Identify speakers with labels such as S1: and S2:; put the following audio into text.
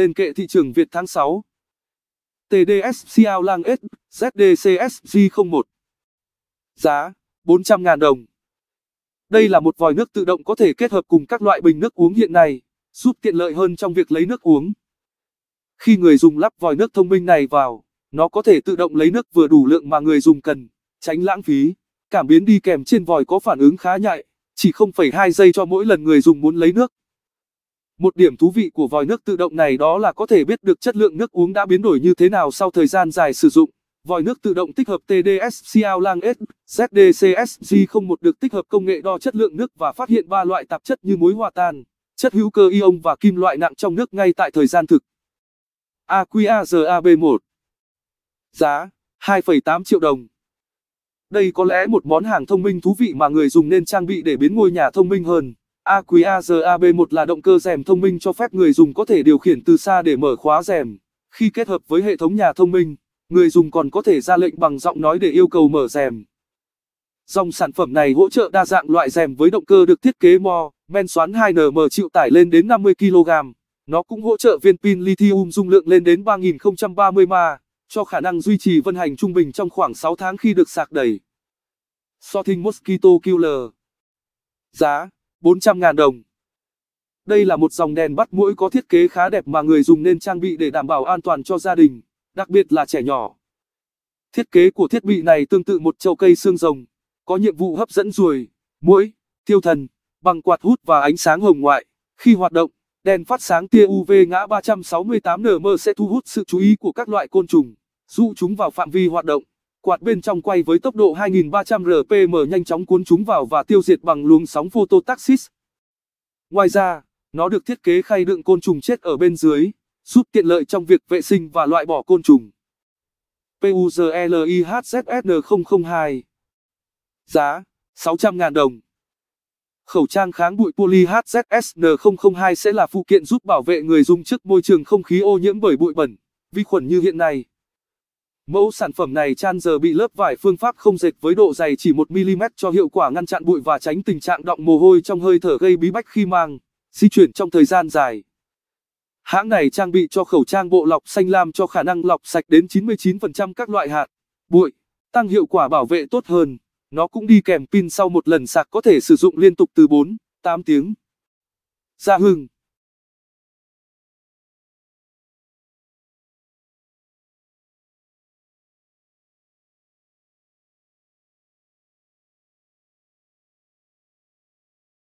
S1: lên kệ thị trường Việt tháng 6. TDS Xiao Lang S, ZDCSG01. Giá 400.000 đồng. Đây là một vòi nước tự động có thể kết hợp cùng các loại bình nước uống hiện nay, giúp tiện lợi hơn trong việc lấy nước uống. Khi người dùng lắp vòi nước thông minh này vào, nó có thể tự động lấy nước vừa đủ lượng mà người dùng cần, tránh lãng phí. Cảm biến đi kèm trên vòi có phản ứng khá nhạy, chỉ 0,2 giây cho mỗi lần người dùng muốn lấy nước. Một điểm thú vị của vòi nước tự động này đó là có thể biết được chất lượng nước uống đã biến đổi như thế nào sau thời gian dài sử dụng. Vòi nước tự động tích hợp TDS Xiaolang S ZDCS ZDCSG01 được tích hợp công nghệ đo chất lượng nước và phát hiện ba loại tạp chất như muối hòa tan, chất hữu cơ ion và kim loại nặng trong nước ngay tại thời gian thực. Aqua AQAZAB1 Giá 2,8 triệu đồng Đây có lẽ một món hàng thông minh thú vị mà người dùng nên trang bị để biến ngôi nhà thông minh hơn. Aquiazer AB1 là động cơ rèm thông minh cho phép người dùng có thể điều khiển từ xa để mở khóa rèm. Khi kết hợp với hệ thống nhà thông minh, người dùng còn có thể ra lệnh bằng giọng nói để yêu cầu mở rèm. Dòng sản phẩm này hỗ trợ đa dạng loại rèm với động cơ được thiết kế mo, men xoắn 2nm chịu tải lên đến 50 kg. Nó cũng hỗ trợ viên pin lithium dung lượng lên đến 3030 ma, cho khả năng duy trì vận hành trung bình trong khoảng 6 tháng khi được sạc đầy. Sorting Mosquito Killer Giá 400.000 đồng. Đây là một dòng đèn bắt mũi có thiết kế khá đẹp mà người dùng nên trang bị để đảm bảo an toàn cho gia đình, đặc biệt là trẻ nhỏ. Thiết kế của thiết bị này tương tự một chậu cây xương rồng, có nhiệm vụ hấp dẫn ruồi, muỗi, tiêu thần, bằng quạt hút và ánh sáng hồng ngoại. Khi hoạt động, đèn phát sáng tia UV ngã 368 nm sẽ thu hút sự chú ý của các loại côn trùng, dụ chúng vào phạm vi hoạt động. Quạt bên trong quay với tốc độ 2.300 rpm nhanh chóng cuốn chúng vào và tiêu diệt bằng luồng sóng phototaxis. Ngoài ra, nó được thiết kế khay đựng côn trùng chết ở bên dưới, giúp tiện lợi trong việc vệ sinh và loại bỏ côn trùng. PUZLIHZSN002 Giá 600.000 đồng Khẩu trang kháng bụi polyhzsn 002 sẽ là phụ kiện giúp bảo vệ người dùng trước môi trường không khí ô nhiễm bởi bụi bẩn, vi khuẩn như hiện nay. Mẫu sản phẩm này chan giờ bị lớp vải phương pháp không dệt với độ dày chỉ 1mm cho hiệu quả ngăn chặn bụi và tránh tình trạng đọng mồ hôi trong hơi thở gây bí bách khi mang, di chuyển trong thời gian dài. Hãng này trang bị cho khẩu trang bộ lọc xanh lam cho khả năng lọc sạch đến 99% các loại hạt, bụi, tăng hiệu quả bảo vệ tốt hơn. Nó cũng đi kèm pin sau một lần sạc có thể sử dụng liên tục từ 4, 8 tiếng. Gia Hưng